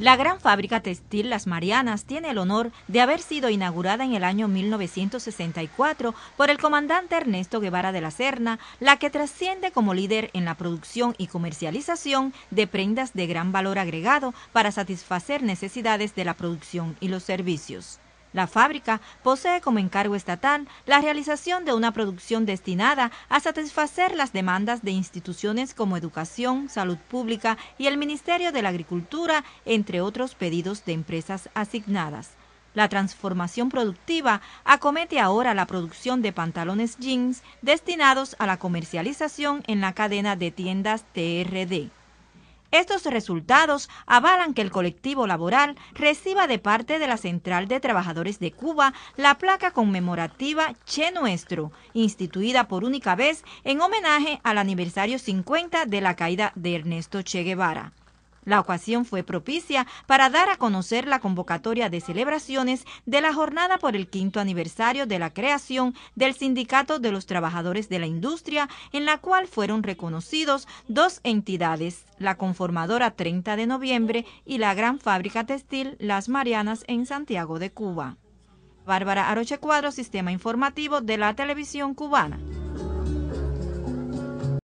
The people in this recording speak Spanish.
La gran fábrica textil Las Marianas tiene el honor de haber sido inaugurada en el año 1964 por el comandante Ernesto Guevara de la Serna, la que trasciende como líder en la producción y comercialización de prendas de gran valor agregado para satisfacer necesidades de la producción y los servicios. La fábrica posee como encargo estatal la realización de una producción destinada a satisfacer las demandas de instituciones como educación, salud pública y el Ministerio de la Agricultura, entre otros pedidos de empresas asignadas. La transformación productiva acomete ahora la producción de pantalones jeans destinados a la comercialización en la cadena de tiendas TRD. Estos resultados avalan que el colectivo laboral reciba de parte de la Central de Trabajadores de Cuba la placa conmemorativa Che Nuestro, instituida por única vez en homenaje al aniversario 50 de la caída de Ernesto Che Guevara. La ocasión fue propicia para dar a conocer la convocatoria de celebraciones de la jornada por el quinto aniversario de la creación del Sindicato de los Trabajadores de la Industria, en la cual fueron reconocidos dos entidades, la conformadora 30 de noviembre y la gran fábrica textil Las Marianas en Santiago de Cuba. Bárbara Aroche Cuadro, Sistema Informativo de la Televisión Cubana.